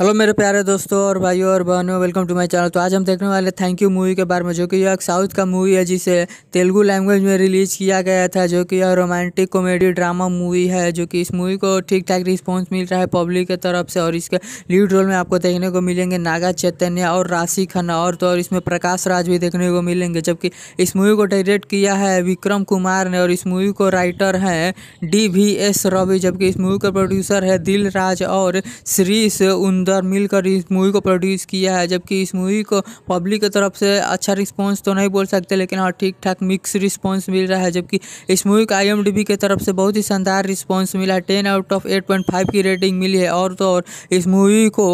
hello मेरे प्यारे दोस्तों और भाइयों और बहनों वेलकम टू माय चैनल तो आज हम देखने वाले थैंक यू मूवी के बारे में जो कि यह एक साउथ का मूवी है जिसे तेलुगु लैंग्वेज में रिलीज किया गया था जो कि यह रोमांटिक कॉमेडी ड्रामा मूवी है जो कि इस मूवी को ठीक ठाक रिस्पॉन्स मिल रहा है पब्लिक की तरफ से और इसके लीड रोल में आपको देखने को मिलेंगे नागा चैतन्य और राशि खन्ना और तो और इसमें प्रकाश राज भी देखने को मिलेंगे जबकि इस मूवी को डायरेक्ट किया है विक्रम कुमार ने और इस मूवी को राइटर हैं डी वी एस रवि जबकि इस मूवी का प्रोड्यूसर है दिल राज और श्रीश उन्द इमरान मिलकर इस मूवी को प्रोड्यूस किया है जबकि इस मूवी को पब्लिक की तरफ से अच्छा रिस्पॉन्स तो नहीं बोल सकते लेकिन हाँ ठीक ठाक मिक्स रिस्पॉन्स मिल रहा है जबकि इस मूवी को आई की तरफ से बहुत ही शानदार रिस्पॉन्स मिला है ten out of eight point five की रेटिंग मिली है और तो और इस मूवी को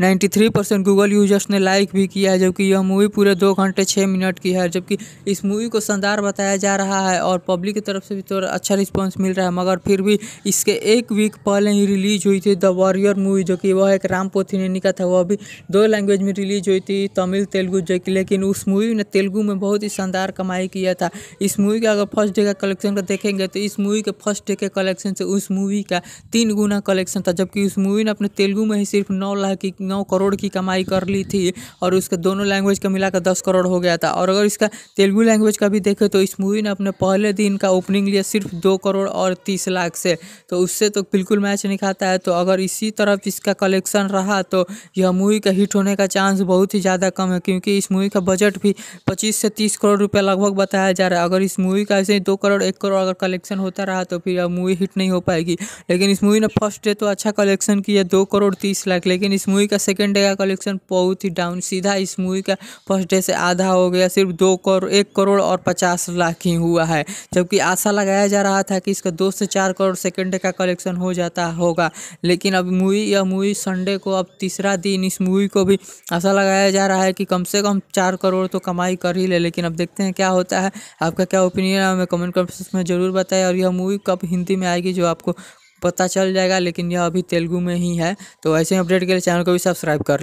ninety three percent Google users ने लाइक भी किया है जबकि यह मूवी पूरे दो घंटे छः मिनट की है जबकि इस मूवी को शानदार बताया जा रहा है और पब्लिक की तरफ से भी तो अच्छा रिस्पॉन्स मिल रहा है मगर फिर भी इसके एक वीक पहले ही रिलीज हुई थी द वॉरियर मूवी जो कि वह एक रामपुर पोथिनेनी का था वो अभी दो लैंग्वेज में रिलीज हुई थी तमिल तेलुगु जो कि लेकिन उस मूवी ने तेलुगु में बहुत ही शानदार कमाई किया था इस मूवी का अगर फर्स्ट डे का कलेक्शन का देखेंगे तो इस मूवी के फर्स्ट डे के कलेक्शन से उस मूवी का तीन गुना कलेक्शन था जबकि उस मूवी ने अपने तेलुगू में ही सिर्फ नौ लाख की नौ करोड़ की कमाई कर ली थी और उसके दोनों लैंग्वेज का मिलाकर दस करोड़ हो गया था और अगर इसका तेलुगू लैंग्वेज का भी देखें तो इस मूवी ने अपने पहले दिन का ओपनिंग लिया सिर्फ दो करोड़ और तीस लाख से तो उससे तो बिल्कुल मैच नहीं खाता है तो अगर इसी तरफ इसका कलेक्शन रहा तो यह मूवी का हिट होने का चांस बहुत ही ज़्यादा कम है क्योंकि इस मूवी का बजट भी पच्चीस से तीस करोड़ रुपया लगभग बताया जा रहा है अगर इस मूवी का ऐसे ही दो करोड़ एक करोड़ अगर कलेक्शन होता रहा तो फिर यह मूवी हिट नहीं हो पाएगी लेकिन इस मूवी ने फर्स्ट डे तो अच्छा कलेक्शन किया दो करोड़ तीस लाख लेकिन इस मूवी का सेकेंड डे का कलेक्शन बहुत ही डाउन सीधा इस मूवी का फर्स्ट डे से आधा हो गया सिर्फ दो करोड़ एक करोड़ और पचास लाख ही हुआ है जबकि आशा लगाया जा रहा था कि इसका दो से चार करोड़ सेकेंड डे का कलेक्शन हो जाता होगा लेकिन अब मूवी यह मूवी संडे को को अब तीसरा दिन इस मूवी को भी ऐसा लगाया जा रहा है कि कम से कम चार करोड़ तो कमाई कर ही ले लेकिन अब देखते हैं क्या होता है आपका क्या ओपिनियन है हमें कमेंट बॉक्स में ज़रूर बताएं और यह मूवी कब हिंदी में आएगी जो आपको पता चल जाएगा लेकिन यह अभी तेलुगू में ही है तो ऐसे अपडेट के लिए चैनल को भी सब्सक्राइब कर